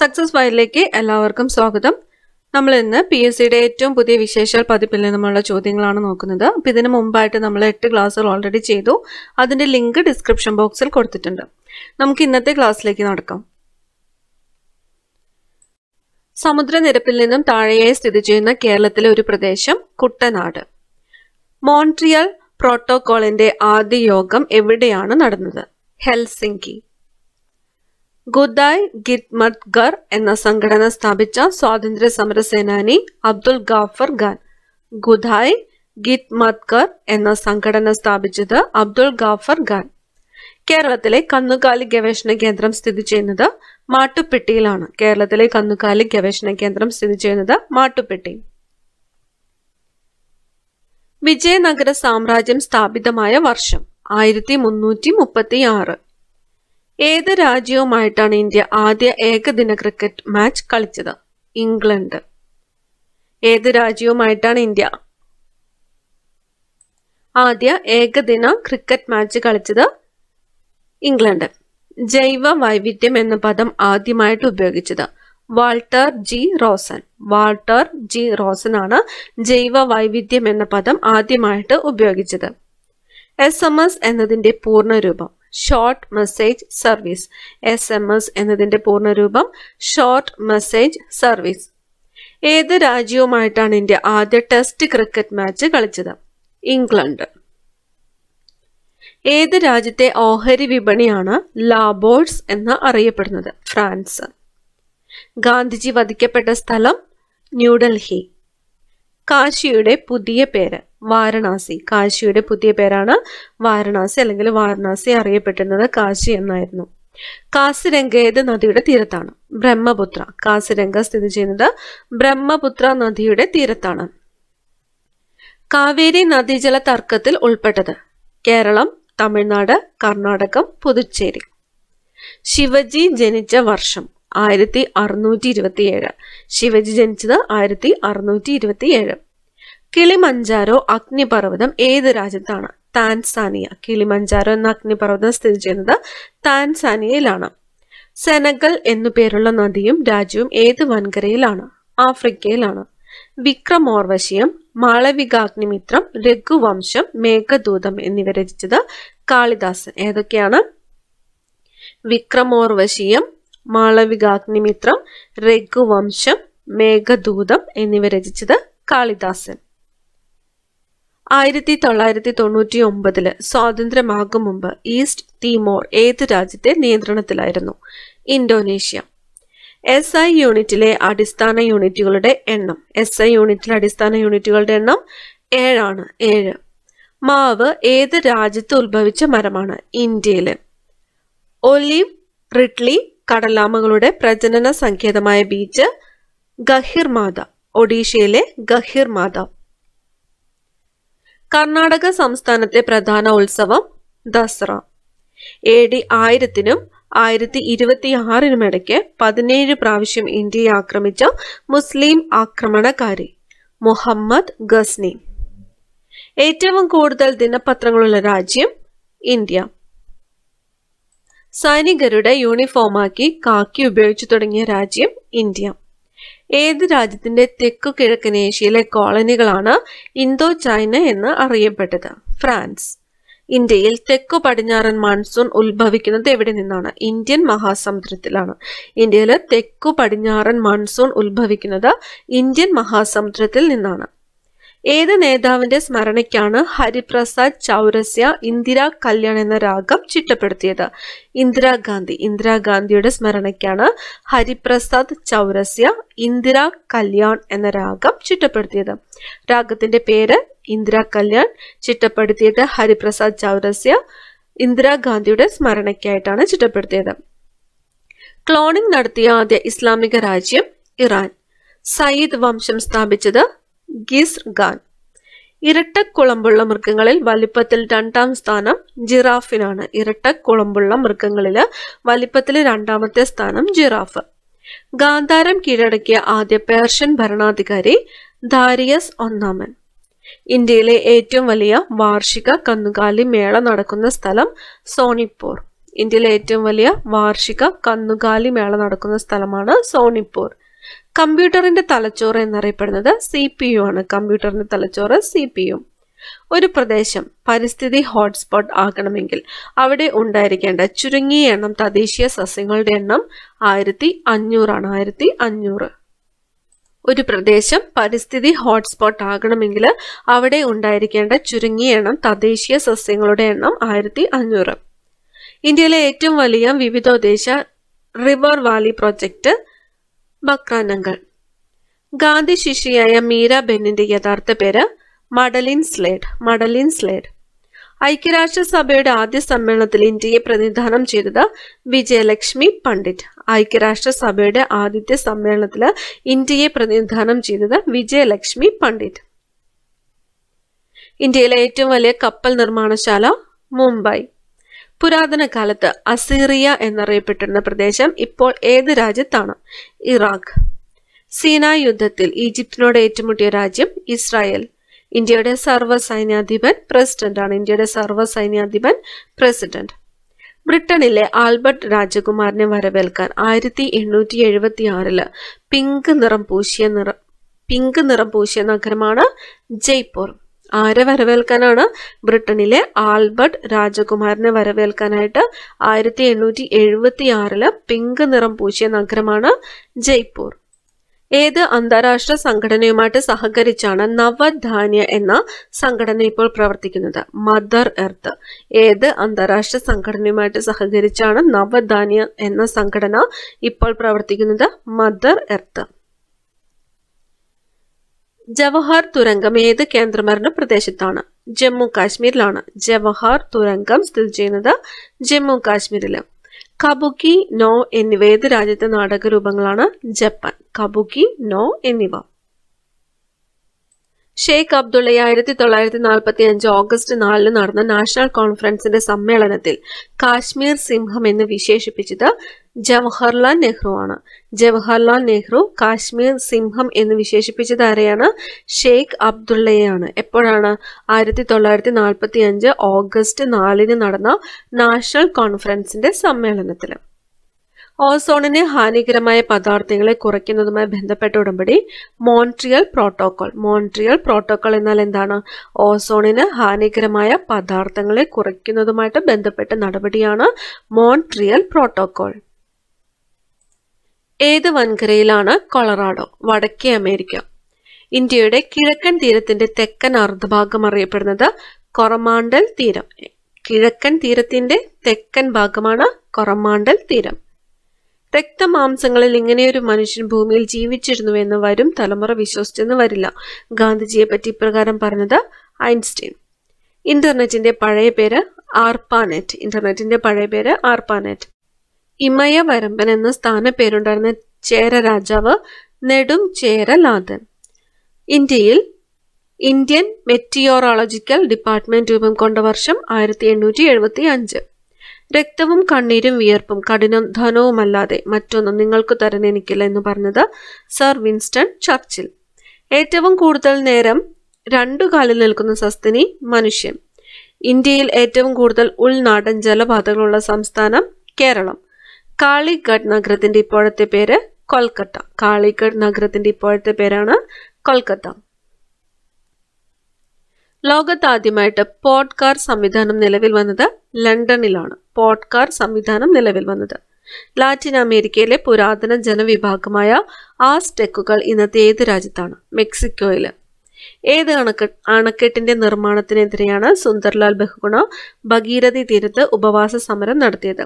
success ഫയലിലേക്ക് എല്ലാവർക്കും സ്വാഗതം നമ്മൾ ഇന്ന് പി എസ് സിയുടെ ഏറ്റവും പുതിയ വിശേഷാൽ പതിപ്പിൽ നിന്നുമുള്ള ചോദ്യങ്ങളാണ് നോക്കുന്നത് അപ്പം ഇതിന് മുമ്പായിട്ട് നമ്മൾ എട്ട് ക്ലാസ്സുകൾ ഓൾറെഡി ചെയ്തു അതിൻ്റെ ലിങ്ക് ഡിസ്ക്രിപ്ഷൻ ബോക്സിൽ കൊടുത്തിട്ടുണ്ട് നമുക്ക് ഇന്നത്തെ ക്ലാസ്സിലേക്ക് നടക്കാം സമുദ്രനിരപ്പിൽ നിന്നും താഴെയായി സ്ഥിതി ചെയ്യുന്ന കേരളത്തിലെ ഒരു പ്രദേശം കുട്ടനാട് മോൺട്രിയൽ പ്രോട്ടോകോളിന്റെ ആദ്യ യോഗം എവിടെയാണ് നടന്നത് ഹെൽസിങ്കി ഗുദായ് ഗിത്മത്ഗർ എന്ന സംഘടന സ്ഥാപിച്ച സ്വാതന്ത്ര്യ സമര സേനാനി അബ്ദുൽ ഗാഫർ ഖാൻ ഗുദായ് ഗിത്മത്കർ എന്ന സംഘടന സ്ഥാപിച്ചത് അബ്ദുൽ ഗാഫർ ഖാൻ കേരളത്തിലെ കന്നുകാലി ഗവേഷണ കേന്ദ്രം സ്ഥിതി ചെയ്യുന്നത് മാട്ടുപ്പെട്ടിയിലാണ് കേരളത്തിലെ കന്നുകാലി ഗവേഷണ കേന്ദ്രം സ്ഥിതി ചെയ്യുന്നത് മാട്ടുപ്പെട്ടി വിജയനഗര സാമ്രാജ്യം സ്ഥാപിതമായ വർഷം ആയിരത്തി മുന്നൂറ്റി മുപ്പത്തി ആറ് ഏത് രാജ്യവുമായിട്ടാണ് ഇന്ത്യ ആദ്യ ഏകദിന ക്രിക്കറ്റ് മാച്ച് കളിച്ചത് ഇംഗ്ലണ്ട് ഏത് രാജ്യവുമായിട്ടാണ് ഇന്ത്യ ആദ്യ ഏകദിന ക്രിക്കറ്റ് മാച്ച് കളിച്ചത് ഇംഗ്ലണ്ട് ജൈവ വൈവിധ്യം എന്ന പദം ആദ്യമായിട്ട് ഉപയോഗിച്ചത് Walter G Rosen Walter G Rosen ആണ് ജൈവ വൈവിധ്യം എന്ന പദം ആദ്യമായിട്ട് ഉപയോഗിച്ചത് എസ് എം എസ് എന്നതിൻ്റെ പൂർണ്ണരൂപം short message service S M S എന്നതിൻ്റെ പൂർണ്ണരൂപം ഷോർട്ട് മെസ്സേജ് സർവീസ് ഏത് രാജ്യവുമായിട്ടാണ് ഇന്ത്യ ആദ്യ ടെസ്റ്റ് ക്രിക്കറ്റ് മാച്ച് കളിച്ചത് ഇംഗ്ലണ്ട് ഏത് രാജ്യത്തെ ഓഹരി വിപണിയാണ് ലാബോർഡ്സ് എന്ന് അറിയപ്പെടുന്നത് ഫ്രാൻസ് ഗാന്ധിജി വധിക്കപ്പെട്ട സ്ഥലം ന്യൂഡൽഹി കാശിയുടെ പുതിയ പേര് വാരണാസി കാശിയുടെ പുതിയ പേരാണ് വാരണാസി അല്ലെങ്കിൽ വാരണാസി അറിയപ്പെട്ടിരുന്നത് കാശി എന്നായിരുന്നു കാസിരംഗ ഏത് നദിയുടെ തീരത്താണ് ബ്രഹ്മപുത്ര കാസിരംഗ സ്ഥിതി ചെയ്യുന്നത് ബ്രഹ്മപുത്ര നദിയുടെ തീരത്താണ് കാവേരി നദീജല തർക്കത്തിൽ ഉൾപ്പെട്ടത് കേരളം തമിഴ്നാട് കർണാടകം പുതുച്ചേരി ശിവജി ജനിച്ച വർഷം ആയിരത്തി അറുന്നൂറ്റി ഇരുപത്തിയേഴ് ശിവജി ജനിച്ചത് ആയിരത്തി അറുന്നൂറ്റി ഇരുപത്തിയേഴ് കിളിമഞ്ചാരോ അഗ്നിപർവ്വതം ഏത് രാജ്യത്താണ് താൻസാനിയ കിളിമഞ്ചാരോ എന്ന അഗ്നിപർവ്വതം സ്ഥിതി ചെയ്യുന്നത് താൻസാനിയയിലാണ് സെനഗൽ എന്നു പേരുള്ള നദിയും രാജ്യവും ഏത് വൻകരയിലാണ് ആഫ്രിക്കയിലാണ് വിക്രമോർവശിയം മാളവികാഗ്നിമിത്രം രഘുവംശം മേഘദൂതം എന്നിവ രചിച്ചത് കാളിദാസൻ ഏതൊക്കെയാണ് വിക്രമോർവശീയം മാളവികാഗ്നിമിത്രം രഘുവംശം മേഘദൂതം എന്നിവ രചിച്ചത് കാളിദാസൻ ആയിരത്തി തൊള്ളായിരത്തി തൊണ്ണൂറ്റി ഒമ്പതില് സ്വാതന്ത്ര്യമാകും മുമ്പ് ഈസ്റ്റ് തീമോർ ഏത് രാജ്യത്തെ നിയന്ത്രണത്തിലായിരുന്നു ഇന്തോനേഷ്യ എസ് ഐ യൂണിറ്റിലെ അടിസ്ഥാന യൂണിറ്റുകളുടെ എണ്ണം എസ് ഐ യൂണിറ്റിലെ അടിസ്ഥാന യൂണിറ്റുകളുടെ എണ്ണം ഏഴാണ് ഏഴ് മാവ് ഏത് രാജ്യത്ത് ഉത്ഭവിച്ച മരമാണ് ഇന്ത്യയിലെ ഒലിവ് റിഡ്ലി കടലാമകളുടെ പ്രജനന സങ്കേതമായ ബീച്ച് ഗഹിർമാത ഒഡീഷയിലെ ഗഹിർമാത കർണാടക സംസ്ഥാനത്തെ പ്രധാന ഉത്സവം ദസറ എ ഡി ആയിരത്തിനും ആയിരത്തി ഇരുപത്തിയാറിനും ഇടയ്ക്ക് പതിനേഴ് പ്രാവശ്യം ഇന്ത്യയെ ആക്രമിച്ച മുസ്ലിം ആക്രമണകാരി മുഹമ്മദ് ഗസ്നി ഏറ്റവും കൂടുതൽ ദിനപത്രങ്ങളുള്ള രാജ്യം ഇന്ത്യ സൈനികരുടെ യൂണിഫോമാക്കി കാക്കി ഉപയോഗിച്ചു തുടങ്ങിയ രാജ്യം ഇന്ത്യ ഏത് രാജ്യത്തിന്റെ തെക്കു കിഴക്കൻ ഏഷ്യയിലെ കോളനികളാണ് ഇന്തോ ചൈന എന്ന് അറിയപ്പെട്ടത് ഫ്രാൻസ് ഇന്ത്യയിൽ തെക്കു പടിഞ്ഞാറൻ മൺസൂൺ ഉത്ഭവിക്കുന്നത് എവിടെ നിന്നാണ് ഇന്ത്യൻ മഹാസമുദ്രത്തിലാണ് ഇന്ത്യയിൽ തെക്കു പടിഞ്ഞാറൻ മൺസൂൺ ഉത്ഭവിക്കുന്നത് ഇന്ത്യൻ മഹാസമുദ്രത്തിൽ നിന്നാണ് ഏത് നേതാവിന്റെ സ്മരണയ്ക്കാണ് ഹരിപ്രസാദ് ചൗരസ്യ ഇന്ദിരാ കല്യാൺ എന്ന രാഗം ചിട്ടപ്പെടുത്തിയത് ഇന്ദിരാഗാന്ധി ഇന്ദിരാഗാന്ധിയുടെ സ്മരണയ്ക്കാണ് ഹരിപ്രസാദ് ചൗരസ്യ ഇന്ദിരാ കല്യാൺ എന്ന രാഗം ചിട്ടപ്പെടുത്തിയത് രാഗത്തിന്റെ പേര് ഇന്ദിരാ കല്യാൺ ചിട്ടപ്പെടുത്തിയത് ഹരിപ്രസാദ് ചൗരസ്യ ഇന്ദിരാഗാന്ധിയുടെ സ്മരണയ്ക്കായിട്ടാണ് ചിട്ടപ്പെടുത്തിയത് ക്ലോണിംഗ് നടത്തിയ ആദ്യ ഇസ്ലാമിക രാജ്യം ഇറാൻ സയ്യിദ് വംശം സ്ഥാപിച്ചത് ഗാൻ ഇരട്ടക്കുളമ്പുള്ള മൃഗങ്ങളിൽ വലിപ്പത്തിൽ രണ്ടാം സ്ഥാനം ജിറാഫിനാണ് ഇരട്ടക്കുളമ്പുള്ള മൃഗങ്ങളിൽ വലിപ്പത്തിൽ രണ്ടാമത്തെ സ്ഥാനം ജിറാഫ് ഗാന്ധാരം കീഴടക്കിയ ആദ്യ പേർഷ്യൻ ഭരണാധികാരി ദാരിയസ് ഒന്നാമൻ ഇന്ത്യയിലെ ഏറ്റവും വലിയ വാർഷിക കന്നുകാലി മേള നടക്കുന്ന സ്ഥലം സോണിപ്പൂർ ഇന്ത്യയിലെ ഏറ്റവും വലിയ വാർഷിക കന്നുകാലി മേള നടക്കുന്ന സ്ഥലമാണ് സോണിപ്പൂർ കമ്പ്യൂട്ടറിന്റെ തലച്ചോറ് എന്നറിയപ്പെടുന്നത് സി പി യു ആണ് കമ്പ്യൂട്ടറിന്റെ തലച്ചോറ് സി പി യു ഒരു പ്രദേശം പരിസ്ഥിതി ഹോട്ട്സ്പോട്ട് ആകണമെങ്കിൽ അവിടെ ഉണ്ടായിരിക്കേണ്ട ചുരുങ്ങിയ എണ്ണം തദ്ദേശീയ സസ്യങ്ങളുടെ എണ്ണം ആയിരത്തി അഞ്ഞൂറാണ് ആയിരത്തി അഞ്ഞൂറ് ഒരു പ്രദേശം പരിസ്ഥിതി ഹോട്ട്സ്പോട്ട് ആകണമെങ്കിൽ അവിടെ ഉണ്ടായിരിക്കേണ്ട ചുരുങ്ങിയ എണ്ണം തദ്ദേശീയ സസ്യങ്ങളുടെ എണ്ണം ആയിരത്തി അഞ്ഞൂറ് ഇന്ത്യയിലെ ഏറ്റവും വലിയ വിവിധോദ്ദേശ റിവർ വാലി പ്രോജക്റ്റ് മക്കാനങ്ങൾ ഗാന്ധി ശിഷ്യയായ മീര ബെന്നിന്റെ യഥാർത്ഥ പേര് മഡലിൻ സ്ലേഡ് മഡലിൻ സ്ലേഡ് ഐക്യരാഷ്ട്രസഭയുടെ ആദ്യ സമ്മേളനത്തിൽ ഇന്ത്യയെ പ്രതിനിധാനം ചെയ്തത് വിജയലക്ഷ്മി പണ്ഡിറ്റ് ഐക്യരാഷ്ട്രസഭയുടെ ആദ്യത്തെ സമ്മേളനത്തിൽ ഇന്ത്യയെ പ്രതിനിധാനം ചെയ്തത് വിജയലക്ഷ്മി പണ്ഡിറ്റ് ഇന്ത്യയിലെ ഏറ്റവും വലിയ കപ്പൽ നിർമ്മാണശാല മുംബൈ പുരാതന കാലത്ത് അസീറിയ എന്നറിയപ്പെട്ടിരുന്ന പ്രദേശം ഇപ്പോൾ ഏത് രാജ്യത്താണ് ഇറാഖ് സീനാ യുദ്ധത്തിൽ ഈജിപ്തിനോട് ഏറ്റുമുട്ടിയ രാജ്യം ഇസ്രായേൽ ഇന്ത്യയുടെ സർവ്വ സൈന്യാധിപൻ പ്രസിഡന്റാണ് ഇന്ത്യയുടെ സർവ്വ സൈന്യാധിപൻ പ്രസിഡന്റ് ബ്രിട്ടനിലെ ആൽബർട്ട് രാജകുമാരനെ വരവേൽക്കാൻ ആയിരത്തി എണ്ണൂറ്റി എഴുപത്തി ആറില് പിങ്ക് നിറം പൂശിയ നിറ പിങ്ക് നിറം പൂശിയ നഗരമാണ് ജയ്പൂർ ആരെ വരവേൽക്കാനാണ് ബ്രിട്ടനിലെ ആൽബർട്ട് രാജകുമാരനെ വരവേൽക്കാനായിട്ട് ആയിരത്തി എണ്ണൂറ്റി എഴുപത്തി ആറില് പിങ്ക് നിറം പൂശിയ നഗരമാണ് ജയ്പൂർ ഏത് അന്താരാഷ്ട്ര സംഘടനയുമായിട്ട് സഹകരിച്ചാണ് നവധാന്യ എന്ന സംഘടന ഇപ്പോൾ പ്രവർത്തിക്കുന്നത് മദർ എർത്ത് ഏത് അന്താരാഷ്ട്ര സംഘടനയുമായിട്ട് സഹകരിച്ചാണ് നവധാന്യ എന്ന സംഘടന ഇപ്പോൾ പ്രവർത്തിക്കുന്നത് മദർ എർത്ത് ജവഹർ തുരങ്കം ഏത് കേന്ദ്രഭരണ പ്രദേശത്താണ് ജമ്മു കാശ്മീരിലാണ് ജവഹർ തുരങ്കം സ്ഥിതി ചെയ്യുന്നത് ജമ്മു കാശ്മീരില് കബുക്കി നോ എന്നിവ ഏത് രാജ്യത്തെ നാടക രൂപങ്ങളാണ് ജപ്പാൻ കബുക്കി നോ എന്നിവ ഷെയ്ഖ് അബ്ദുള്ള ആയിരത്തി തൊള്ളായിരത്തി നാൽപ്പത്തി അഞ്ച് ഓഗസ്റ്റ് നാലിന് നടന്ന നാഷണൽ കോൺഫറൻസിന്റെ സമ്മേളനത്തിൽ കാശ്മീർ സിംഹം എന്ന് വിശേഷിപ്പിച്ചത് ജവഹർലാൽ നെഹ്റു ആണ് ജവഹർലാൽ നെഹ്റു കാശ്മീർ സിംഹം എന്ന് വിശേഷിപ്പിച്ചത് ആരെയാണ് ഷെയ്ഖ് അബ്ദുള്ളയാണ് എപ്പോഴാണ് ആയിരത്തി തൊള്ളായിരത്തി നാൽപ്പത്തി അഞ്ച് ഓഗസ്റ്റ് നാലിന് നടന്ന നാഷണൽ കോൺഫറൻസിന്റെ സമ്മേളനത്തിൽ ഓസോണിന് ഹാനികരമായ പദാർത്ഥങ്ങളെ കുറയ്ക്കുന്നതുമായി ബന്ധപ്പെട്ട ഉടമ്പടി മോൺട്രിയൽ പ്രോട്ടോകോൾ മോൺട്രിയൽ പ്രോട്ടോകോൾ എന്നാൽ എന്താണ് ഓസോണിന് ഹാനികരമായ പദാർത്ഥങ്ങളെ കുറയ്ക്കുന്നതുമായിട്ട് ബന്ധപ്പെട്ട നടപടിയാണ് മോൺട്രിയൽ പ്രോട്ടോകോൾ ഏത് വൻകരയിലാണ് കൊളറാഡോ വടക്കേ അമേരിക്ക ഇന്ത്യയുടെ കിഴക്കൻ തീരത്തിന്റെ തെക്കൻ അർദ്ധഭാഗം അറിയപ്പെടുന്നത് കൊറമാണ്ടൽ തീരം കിഴക്കൻ തീരത്തിന്റെ തെക്കൻ ഭാഗമാണ് കൊറമാണ്ടൽ തീരം രക്തമാംസങ്ങളിൽ ഇങ്ങനെയൊരു മനുഷ്യൻ ഭൂമിയിൽ ജീവിച്ചിരുന്നുവെന്ന് വരും തലമുറ വിശ്വസിച്ചെന്ന് വരില്ല ഗാന്ധിജിയെ പറ്റി ഇപ്രകാരം പറഞ്ഞത് ഐൻസ്റ്റീൻ ഇന്റർനെറ്റിന്റെ പഴയ പേര് ആർപ്പാനെറ്റ് ഇന്റർനെറ്റിന്റെ പഴയ പേര് ആർപ്പാനെറ്റ് ഇമയ വരമ്പൻ എന്ന സ്ഥാനപ്പേരുണ്ടായിരുന്ന ചേര രാജാവ് നെടും ചേരലാതൻ ഇന്ത്യയിൽ ഇന്ത്യൻ മെറ്റിയോറോളജിക്കൽ ഡിപ്പാർട്ട്മെന്റ് രൂപം കൊണ്ട വർഷം ആയിരത്തി എണ്ണൂറ്റി എഴുപത്തി അഞ്ച് രക്തവും കണ്ണീരും വിയർപ്പും കഠിനം ധനവുമല്ലാതെ മറ്റൊന്നും നിങ്ങൾക്ക് തരനെനിക്കില്ല എന്ന് പറഞ്ഞത് സർ വിൻസ്റ്റൺ ചർച്ചിൽ ഏറ്റവും കൂടുതൽ നേരം രണ്ടു കാലിൽ നിൽക്കുന്ന സസ്തിനി മനുഷ്യൻ ഇന്ത്യയിൽ ഏറ്റവും കൂടുതൽ ഉൾനാടൻ ജലപാതകളുള്ള സംസ്ഥാനം കേരളം കാളിഘട്ട് നഗരത്തിന്റെ ഇപ്പോഴത്തെ പേര് കൊൽക്കത്ത കാളിഘട്ട് നഗരത്തിന്റെ ഇപ്പോഴത്തെ പേരാണ് കൊൽക്കത്ത ലോകത്താദ്യമായിട്ട് പോഡ്കാർ സംവിധാനം നിലവിൽ വന്നത് ലണ്ടനിലാണ് പോഡ്കാർ സംവിധാനം നിലവിൽ വന്നത് ലാറ്റിൻ അമേരിക്കയിലെ പുരാതന ജനവിഭാഗമായ ആസ്ടെക്കുകൾ ഇന്നത്തെ ഏത് രാജ്യത്താണ് മെക്സിക്കോയിൽ ഏത് അണക്കെ അണക്കെട്ടിന്റെ നിർമ്മാണത്തിനെതിരെയാണ് സുന്ദർലാൽ ബഹുഗുണ ഭഗീരഥി തീരത്ത് ഉപവാസ സമരം നടത്തിയത്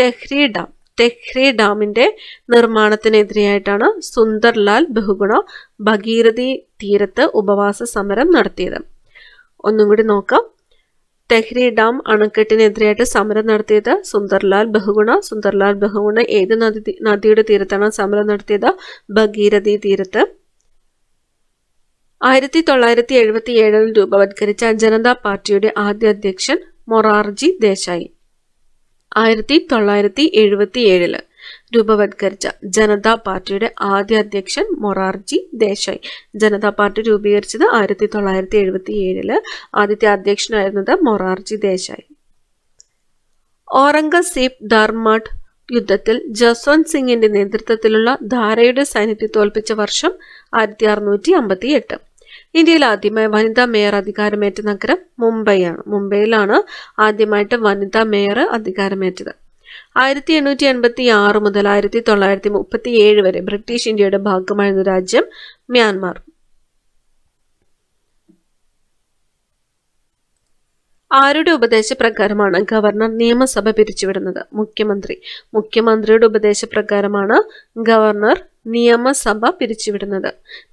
തെഹ്രി ഡാം തെഹ്രി ഡാമിന്റെ നിർമ്മാണത്തിനെതിരെയായിട്ടാണ് സുന്ദർലാൽ ബഹുഗുണ ഭഗീരഥി തീരത്ത് ഉപവാസ സമരം നടത്തിയത് ഒന്നും കൂടി നോക്കാം ടെഹ്രി ഡാം അണക്കെട്ടിനെതിരെയായിട്ട് സമരം നടത്തിയത് സുന്ദർലാൽ ബഹുഗുണ സുന്ദർലാൽ ബഹുഗുണ ഏത് നദി നദിയുടെ തീരത്താണ് സമരം നടത്തിയത് ഭഗീരഥി തീരത്ത് ആയിരത്തി തൊള്ളായിരത്തി എഴുപത്തി ഏഴിൽ രൂപവത്കരിച്ച ജനതാ പാർട്ടിയുടെ ആദ്യ അധ്യക്ഷൻ മൊറാർജി ദേശായി ആയിരത്തി തൊള്ളായിരത്തി എഴുപത്തി ഏഴില് രൂപവത്കരിച്ച ജനതാ പാർട്ടിയുടെ ആദ്യ അധ്യക്ഷൻ മൊറാർജി ദേശായി ജനതാ പാർട്ടി രൂപീകരിച്ചത് ആയിരത്തി തൊള്ളായിരത്തി എഴുപത്തി ഏഴില് ആദ്യത്തെ അധ്യക്ഷനായിരുന്നത് മൊറാർജി ദേശായി ഔറംഗസീബ് ധർമാട്ട് യുദ്ധത്തിൽ ജസ്വന്ത് സിംഗിന്റെ നേതൃത്വത്തിലുള്ള ധാരയുടെ സൈന്യത്തെ തോൽപ്പിച്ച വർഷം ആയിരത്തി അറുന്നൂറ്റി അമ്പത്തി എട്ട് ഇന്ത്യയിൽ ആദ്യമായി വനിതാ മേയർ അധികാരമേറ്റ നഗരം മുംബൈയാണ് മുംബൈയിലാണ് ആദ്യമായിട്ട് വനിതാ മേയർ അധികാരമേറ്റത് ആയിരത്തി എണ്ണൂറ്റി എൺപത്തി ആറ് മുതൽ ആയിരത്തി തൊള്ളായിരത്തി മുപ്പത്തി ഏഴ് വരെ ബ്രിട്ടീഷ് ഇന്ത്യയുടെ ഭാഗമായിരുന്ന രാജ്യം മ്യാൻമാർ ആരുടെ ഉപദേശപ്രകാരമാണ് ഗവർണർ നിയമസഭ പിരിച്ചുവിടുന്നത് മുഖ്യമന്ത്രി മുഖ്യമന്ത്രിയുടെ ഉപദേശപ്രകാരമാണ് ഗവർണർ നിയമസഭ പിരിച്ചുവിടുന്നത്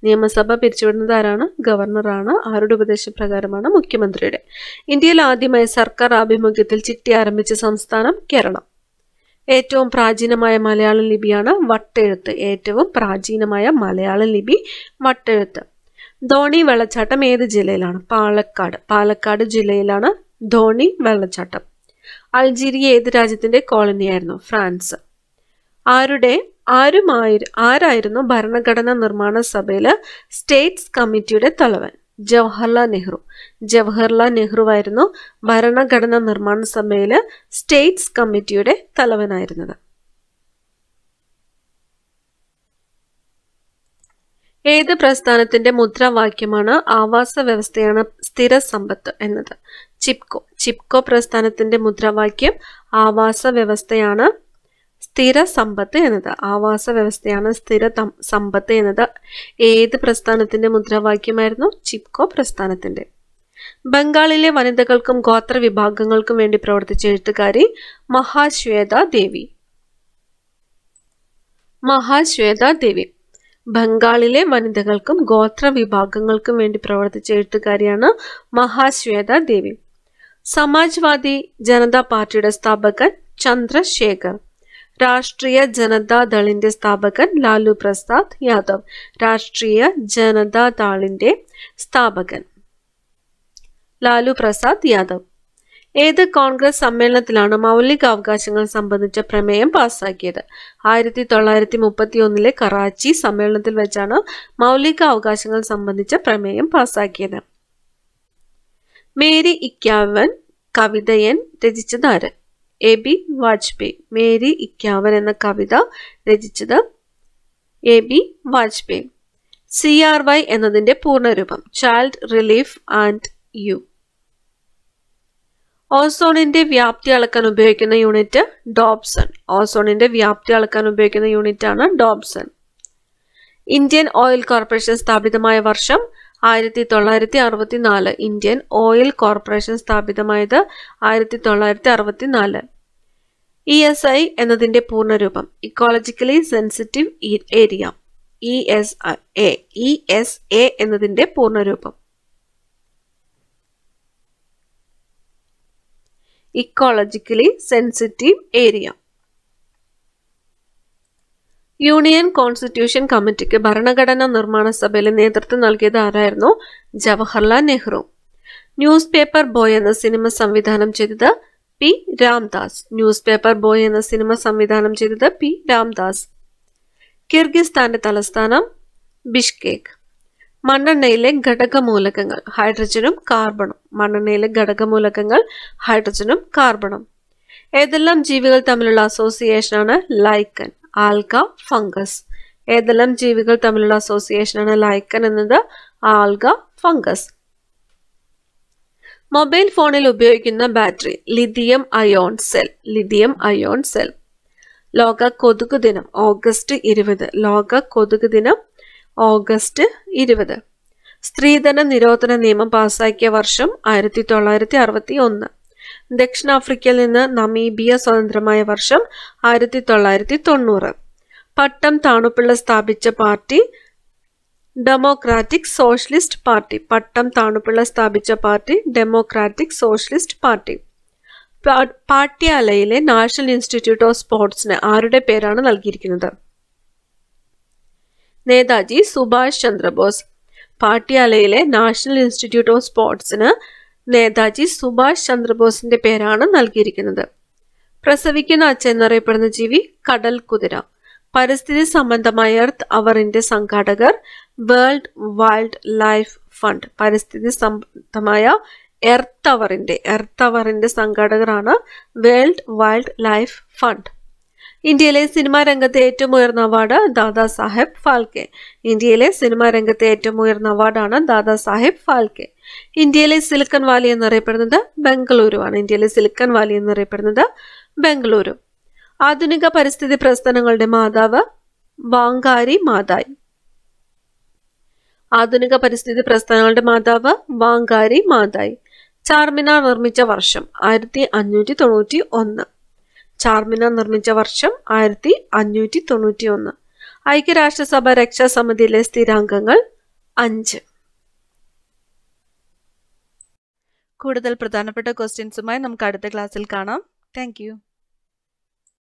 നിയമസഭ പിരിച്ചുവിടുന്നത് ആരാണ് ഗവർണറാണ് ആരുടെ ഉപദേശപ്രകാരമാണ് മുഖ്യമന്ത്രിയുടെ ഇന്ത്യയിൽ ആദ്യമായി സർക്കാർ ആഭിമുഖ്യത്തിൽ ചിട്ടി ആരംഭിച്ച സംസ്ഥാനം കേരളം ഏറ്റവും പ്രാചീനമായ മലയാളം ലിപിയാണ് വട്ടെഴുത്ത് ഏറ്റവും പ്രാചീനമായ മലയാള ലിപി വട്ടെഴുത്ത് ധോണി വെള്ളച്ചാട്ടം ഏത് ജില്ലയിലാണ് പാലക്കാട് പാലക്കാട് ജില്ലയിലാണ് ധോണി വെള്ളച്ചാട്ടം അൾജീരിയ ഏത് രാജ്യത്തിന്റെ കോളനിയായിരുന്നു ഫ്രാൻസ് ആരുടെ ആരുമായി ആരായിരുന്നു ഭരണഘടനാ നിർമ്മാണ സഭയിലെ സ്റ്റേറ്റ്സ് കമ്മിറ്റിയുടെ തലവൻ ജവഹർലാൽ നെഹ്റു ജവഹർലാൽ നെഹ്റുവായിരുന്നു ഭരണഘടന നിർമ്മാണ സഭയിൽ സ്റ്റേറ്റ്സ് കമ്മിറ്റിയുടെ തലവനായിരുന്നത് ഏത് പ്രസ്ഥാനത്തിന്റെ മുദ്രാവാക്യമാണ് ആവാസ വ്യവസ്ഥയാണ് സ്ഥിര സമ്പത്ത് എന്നത് ചിപ്കോ ചിപ്കോ പ്രസ്ഥാനത്തിന്റെ മുദ്രാവാക്യം ആവാസ വ്യവസ്ഥയാണ് സ്ഥിര സമ്പത്ത് എന്നത് ആവാസ വ്യവസ്ഥയാണ് സ്ഥിര സമ്പത്ത് എന്നത് ഏത് പ്രസ്ഥാനത്തിന്റെ മുദ്രാവാക്യമായിരുന്നു ചിപ്കോ പ്രസ്ഥാനത്തിന്റെ ബംഗാളിലെ വനിതകൾക്കും ഗോത്ര വിഭാഗങ്ങൾക്കും വേണ്ടി പ്രവർത്തിച്ച എഴുത്തുകാരി മഹാശ്വേത ദേവി മഹാശ്വേത ദേവി ബംഗാളിലെ വനിതകൾക്കും ഗോത്ര വിഭാഗങ്ങൾക്കും വേണ്ടി പ്രവർത്തിച്ച എഴുത്തുകാരിയാണ് മഹാശ്വേത ദേവി സമാജ്വാദി ജനതാ പാർട്ടിയുടെ സ്ഥാപകൻ ചന്ദ്രശേഖർ രാഷ്ട്രീയ ജനതാദളിന്റെ സ്ഥാപകൻ ലാലു പ്രസാദ് യാദവ് രാഷ്ട്രീയ ജനതാദളിന്റെ സ്ഥാപകൻ ലാലു പ്രസാദ് യാദവ് ഏത് കോൺഗ്രസ് സമ്മേളനത്തിലാണ് മൗലിക അവകാശങ്ങൾ സംബന്ധിച്ച പ്രമേയം പാസാക്കിയത് ആയിരത്തി തൊള്ളായിരത്തി മുപ്പത്തി ഒന്നിലെ കറാച്ചി സമ്മേളനത്തിൽ വെച്ചാണ് മൗലിക അവകാശങ്ങൾ സംബന്ധിച്ച പ്രമേയം പാസാക്കിയത് മേരി ഇക്യാവൻ കവിതയൻ രചിച്ചതാരൻ എ ബി വാജ്പേയി മേരി ഇക്യാവൻ എന്ന കവിത രചിച്ചത് A B Vajpayee C R Y എന്നതിൻ്റെ പൂർണ്ണരൂപം ചൈൽഡ് റിലീഫ് ആൻഡ് യു ഓസോണിന്റെ വ്യാപ്തി അളക്കാൻ ഉപയോഗിക്കുന്ന യൂണിറ്റ് ഡോബ്സൺ ഓസോണിന്റെ വ്യാപ്തി അളക്കാൻ ഉപയോഗിക്കുന്ന യൂണിറ്റ് ആണ് ഡോബ്സൺ ഇന്ത്യൻ ഓയിൽ കോർപ്പറേഷൻ സ്ഥാപിതമായ വർഷം ആയിരത്തി തൊള്ളായിരത്തി അറുപത്തി നാല് ഇന്ത്യൻ ഓയിൽ കോർപ്പറേഷൻ സ്ഥാപിതമായത് ആയിരത്തി തൊള്ളായിരത്തി അറുപത്തി നാല് ഇ e എസ് ഐ എന്നതിൻ്റെ പൂർണ്ണരൂപം ecologically sensitive area E S A E S A എന്നതിൻ്റെ പൂർണ്ണരൂപം ecologically sensitive area union constitution കമ്മിറ്റിക്ക് ഭരണഘടനാ നിർമ്മാണ സഭയിലെ നേതൃത്വം നൽകിയത് ആരായിരുന്നു Jawaharlal Nehru newspaper boy എന്ന സിനിമ സംവിധാനം ചെയ്തത് P Ramdas newspaper boy എന്ന സിനിമ സംവിധാനം ചെയ്തത് പി രാംദാസ് കിർഗിസ്ഥാന്റെ തലസ്ഥാനം ബിഷ്കേക്ക് മണ്ണെണ്ണയിലെ ഘടകമൂലകങ്ങൾ ഹൈഡ്രജനും കാർബണും മണ്ണെണ്ണയിലെ ഘടകമൂലകങ്ങൾ ഹൈഡ്രജനും കാർബണും ഏതെല്ലാം ജീവികൾ തമ്മിലുള്ള അസോസിയേഷനാണ് ലൈക്കൻ ആൽഗ ഫംഗസ് ഏതെല്ലാം ജീവികൾ തമ്മിലുള്ള അസോസിയേഷനാണ് ലൈക്കൻ എന്നത് ആൽഗ ഫംഗസ് മൊബൈൽ ഫോണിൽ ഉപയോഗിക്കുന്ന battery lithium ion cell lithium ion cell ലോക കൊതുക് ദിനം ഓഗസ്റ്റ് ഇരുപത് ലോക കൊതുക് ദിനം ഓഗസ്റ്റ് ഇരുപത് സ്ത്രീധന നിരോധന നിയമം പാസാക്കിയ വർഷം ആയിരത്തി തൊള്ളായിരത്തി അറുപത്തി ഒന്ന് ദക്ഷിണാഫ്രിക്കയിൽ നിന്ന് നമീബിയ സ്വതന്ത്രമായ വർഷം ആയിരത്തി തൊള്ളായിരത്തി തൊണ്ണൂറ് പട്ടം താണുപിള്ള സ്ഥാപിച്ച party democratic socialist party Pattom Thanupillai സ്ഥാപിച്ച പാർട്ടി ഡെമോക്രാറ്റിക് സോഷ്യലിസ്റ്റ് പാർട്ടി പാട്യാലയിലെ നാഷണൽ ഇൻസ്റ്റിറ്റ്യൂട്ട് ഓഫ് സ്പോർട്സിന് ആരുടെ പേരാണ് നൽകിയിരിക്കുന്നത് നേതാജി സുഭാഷ് ചന്ദ്രബോസ് പാട്യാലയിലെ നാഷണൽ ഇൻസ്റ്റിറ്റ്യൂട്ട് ഓഫ് സ്പോർട്സിന് നേതാജി സുഭാഷ് ചന്ദ്രബോസിന്റെ പേരാണ് നൽകിയിരിക്കുന്നത് പ്രസവിക്കുന്ന അച്ഛൻ എന്നറിയപ്പെടുന്ന ജീവി കടൽ കുതിര പരിസ്ഥിതി സംബന്ധമായ എർത്ത് അവറിന്റെ സംഘാടകർ വേൾഡ് വൈൽഡ് ലൈഫ് ഫണ്ട് പരിസ്ഥിതി സംബന്ധമായ എർത്ത് അവറിന്റെ എർത്ത് അവറിന്റെ സംഘാടകരാണ് വേൾഡ് വൈൽഡ് ലൈഫ് ഫണ്ട് ഇന്ത്യയിലെ സിനിമാ രംഗത്തെ ഏറ്റവും ഉയർന്ന അവാർഡ് ദാദാ സാഹേബ് ഫാൽക്കെ ഇന്ത്യയിലെ സിനിമാ രംഗത്തെ ഏറ്റവും ഉയർന്ന അവാർഡാണ് ദാദാ സാഹേബ് ഫാൽക്കെ ഇന്ത്യയിലെ സിലിക്കൺ വാലി എന്നറിയപ്പെടുന്നത് ആണ് ഇന്ത്യയിലെ സിലിക്കൺ വാലി എന്നറിയപ്പെടുന്നത് ബംഗളൂരു ആധുനിക പരിസ്ഥിതി പ്രസ്ഥാനങ്ങളുടെ മാതാവ് വാങ്കാരി മാതായി ആധുനിക പരിസ്ഥിതി പ്രസ്ഥാനങ്ങളുടെ മാതാവ് വാങ്കാരി മാതായി ചാർമിനാർ നിർമ്മിച്ച വർഷം ആയിരത്തി അഞ്ഞൂറ്റി തൊണ്ണൂറ്റി ഒന്ന് ചാർമിനാർ നിർമ്മിച്ച വർഷം ആയിരത്തി അഞ്ഞൂറ്റി തൊണ്ണൂറ്റി ഒന്ന് ഐക്യരാഷ്ട്രസഭ രക്ഷാസമിതിയിലെ സ്ഥിരാംഗങ്ങൾ അഞ്ച് കൂടുതൽ പ്രധാനപ്പെട്ട ക്വസ്റ്റ്യൻസുമായി നമുക്ക് അടുത്ത ക്ലാസ്സിൽ കാണാം താങ്ക്